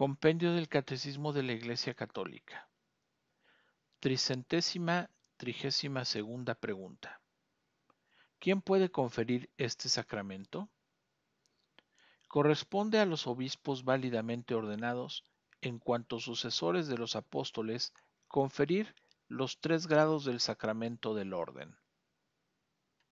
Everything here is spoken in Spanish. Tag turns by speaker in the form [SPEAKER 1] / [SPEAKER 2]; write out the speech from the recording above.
[SPEAKER 1] Compendio del Catecismo de la Iglesia Católica. Tricentésima, trigésima segunda pregunta. ¿Quién puede conferir este sacramento? Corresponde a los obispos válidamente ordenados, en cuanto sucesores de los apóstoles, conferir los tres grados del sacramento del orden.